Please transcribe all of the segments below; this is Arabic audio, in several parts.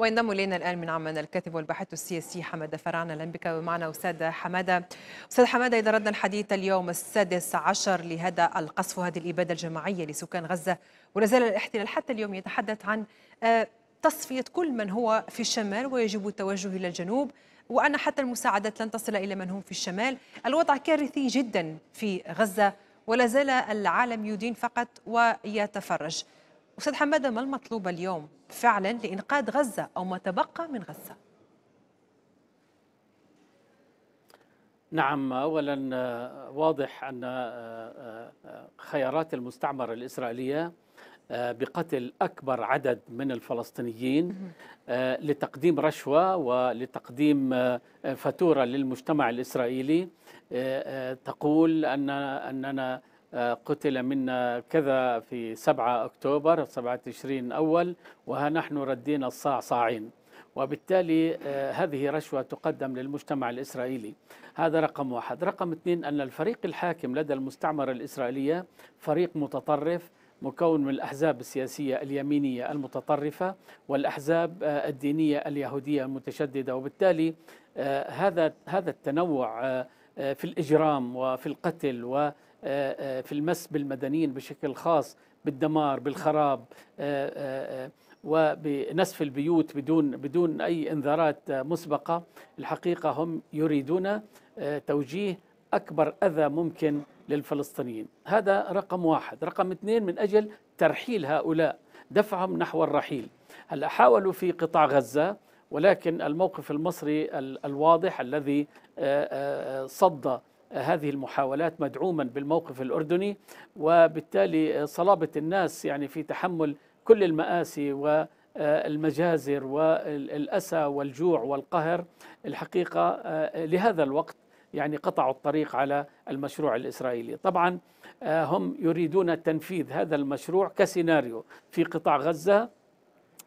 وينضم الينا الان من عمان الكاتب والباحث السياسي حماده فرعنا اهلا بك ومعنا استاذ حماده استاذ حماده اذا اردنا الحديث اليوم السادس عشر لهذا القصف وهذه الاباده الجماعيه لسكان غزه ولا زال الاحتلال حتى اليوم يتحدث عن آه، تصفيه كل من هو في الشمال ويجب التوجه الى الجنوب وان حتى المساعدات لن تصل الى من هم في الشمال الوضع كارثي جدا في غزه ولا زال العالم يدين فقط ويتفرج أستاذ حمادة ما المطلوب اليوم فعلا لإنقاذ غزة أو ما تبقى من غزة؟ نعم اولا واضح ان آه، آه، خيارات المستعمره الاسرائيليه آه، بقتل اكبر عدد من الفلسطينيين لتقديم رشوه ولتقديم فاتوره للمجتمع الاسرائيلي تقول ان اننا آه، قتل منا كذا في 7 أكتوبر 7 تشرين أول وها نحن ردينا الصاع صاعين وبالتالي آه، هذه رشوة تقدم للمجتمع الإسرائيلي هذا رقم واحد رقم اثنين أن الفريق الحاكم لدى المستعمرة الإسرائيلية فريق متطرف مكون من الأحزاب السياسية اليمينية المتطرفة والأحزاب آه، الدينية اليهودية المتشددة وبالتالي هذا هذا التنوع في الإجرام وفي القتل و آه، آه، في المس بالمدنيين بشكل خاص بالدمار بالخراب آه، وبنسف البيوت بدون بدون اي انذارات مسبقه الحقيقه هم يريدون توجيه اكبر اذى ممكن للفلسطينيين هذا رقم واحد رقم اثنين من اجل ترحيل هؤلاء دفعهم نحو الرحيل هلا حاولوا في قطاع غزه ولكن الموقف المصري الواضح الذي صد هذه المحاولات مدعوما بالموقف الأردني وبالتالي صلابة الناس يعني في تحمل كل المآسي و المجازر والأسى والجوع والقهر الحقيقة آه، لهذا الوقت يعني قطعوا الطريق على المشروع الإسرائيلي طبعا آه، هم يريدون تنفيذ هذا المشروع كسيناريو في قطاع غزة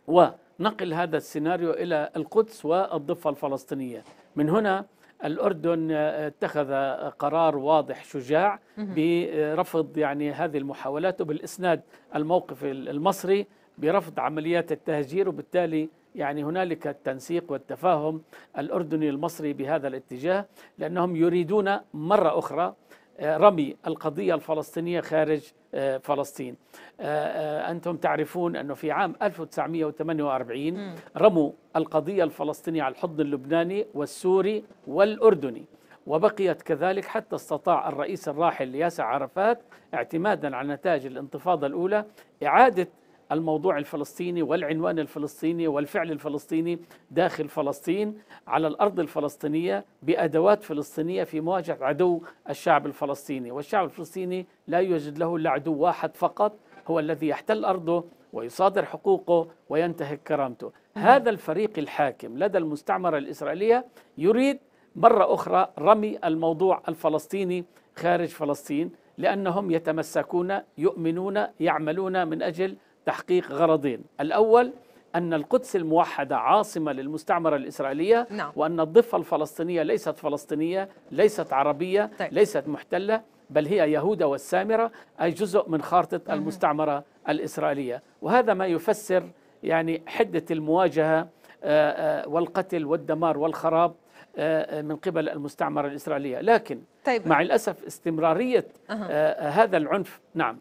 ونقل هذا السيناريو إلى القدس والضفة الفلسطينية من هنا الأردن آه، اتخذ قرار واضح شجاع برفض يعني هذه المحاولات وبالإسناد الموقف المصري برفض عمليات التهجير وبالتالي يعني هنالك التنسيق والتفاهم الأردني المصري بهذا الاتجاه لأنهم يريدون مرة أخرى آه، رمي القضية الفلسطينية خارج آه، فلسطين آه، أنتم تعرفون أنه في عام 1948 رموا القضية الفلسطينية على الحضن اللبناني والسوري والأردني وبقيت كذلك حتى استطاع الرئيس الراحل ياسر عرفات اعتمادا على نتائج الانتفاضة الأولى إعادة الموضوع الفلسطيني والعنوان الفلسطيني والفعل الفلسطيني داخل فلسطين على الارض الفلسطينيه بادوات فلسطينيه في مواجهه عدو الشعب الفلسطيني، والشعب الفلسطيني لا يوجد له الا عدو واحد فقط هو الذي يحتل ارضه ويصادر حقوقه وينتهك كرامته. هذا الفريق الحاكم لدى المستعمره الاسرائيليه يريد مره اخرى رمي الموضوع الفلسطيني خارج فلسطين لانهم يتمسكون يؤمنون يعملون من اجل تحقيق غرضين الأول أن القدس الموحدة عاصمة للمستعمرة الإسرائيلية نعم. وأن الضفة الفلسطينية ليست فلسطينية ليست عربية طيب. ليست محتلة بل هي يهودا والسامرة أي جزء من خارطة المستعمرة الإسرائيلية وهذا ما يفسر يعني حدة المواجهة آه، آه، والقتل والدمار والخراب آه، من قبل المستعمرة الإسرائيلية لكن طيب. مع الأسف استمرارية أه. هذا العنف نعم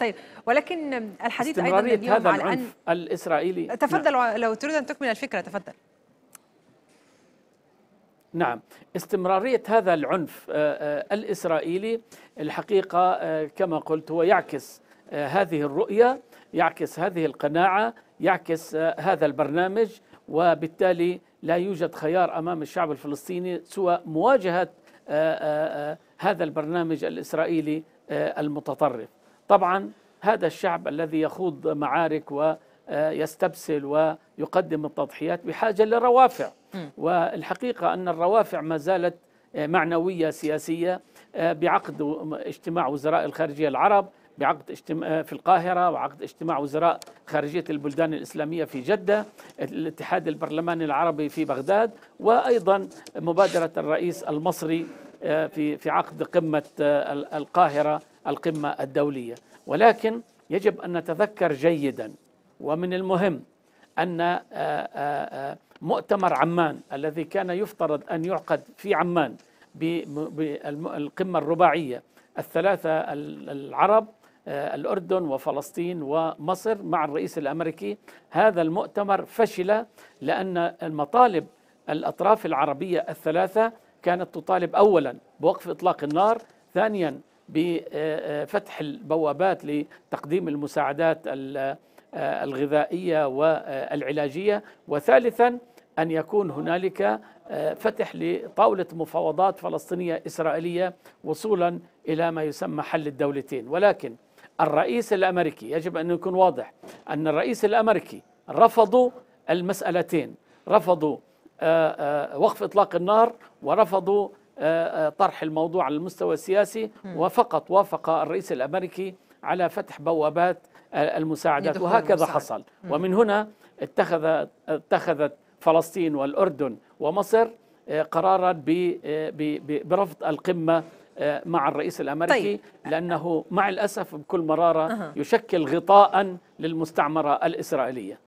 طيب ولكن الحديث ايضا اليوم هذا على العنف أن الاسرائيلي نعم. تفضل نعم. لو تريد ان تكمل الفكره تفضل نعم استمرارية هذا العنف آه، آه، الإسرائيلي الحقيقة آه، كما قلت هو يعكس هذه الرؤية يعكس هذه القناعة يعكس هذا البرنامج وبالتالي لا يوجد خيار أمام الشعب الفلسطيني سوى مواجهة هذا البرنامج الإسرائيلي المتطرف طبعا هذا الشعب الذي يخوض معارك ويستبسل ويقدم التضحيات بحاجه لروافع والحقيقه ان الروافع ما زالت معنويه سياسيه آه، بعقد اجتماع وزراء الخارجيه العرب بعقد اجتماع آه، في القاهره وعقد اجتماع وزراء خارجيه البلدان الاسلاميه في جده، الاتحاد البرلماني العربي في بغداد، وايضا مبادره الرئيس المصري آه، في في عقد قمه القاهره القمة الدولية ولكن يجب أن نتذكر جيدا ومن المهم أن آه، آه، آه، مؤتمر عمان الذي كان يفترض أن يعقد في عمان بالقمة الرباعية الثلاثة العرب الأردن وفلسطين ومصر مع الرئيس الأمريكي هذا المؤتمر فشل لأن المطالب الأطراف العربية الثلاثة كانت تطالب أولا بوقف إطلاق النار ثانيا بفتح البوابات لتقديم المساعدات الغذائيه والعلاجيه وثالثا ان يكون هنالك فتح لطاوله مفاوضات فلسطينيه اسرائيليه وصولا الى ما يسمى حل الدولتين ولكن الرئيس الامريكي يجب ان يكون واضح ان الرئيس الامريكي رفضوا المسالتين رفضوا آه، آه، وقف اطلاق النار ورفضوا طرح الموضوع على المستوى السياسي وفقط وافق الرئيس الامريكي على فتح بوابات المساعدات وهكذا المساعد. حصل ومن هنا اتخذ اتخذت فلسطين والاردن ومصر آه، قرارا آه، برفض القمه آه، مع الرئيس الامريكي طيب. لانه مع الاسف بكل مراره يشكل غطاء للمستعمره الاسرائيليه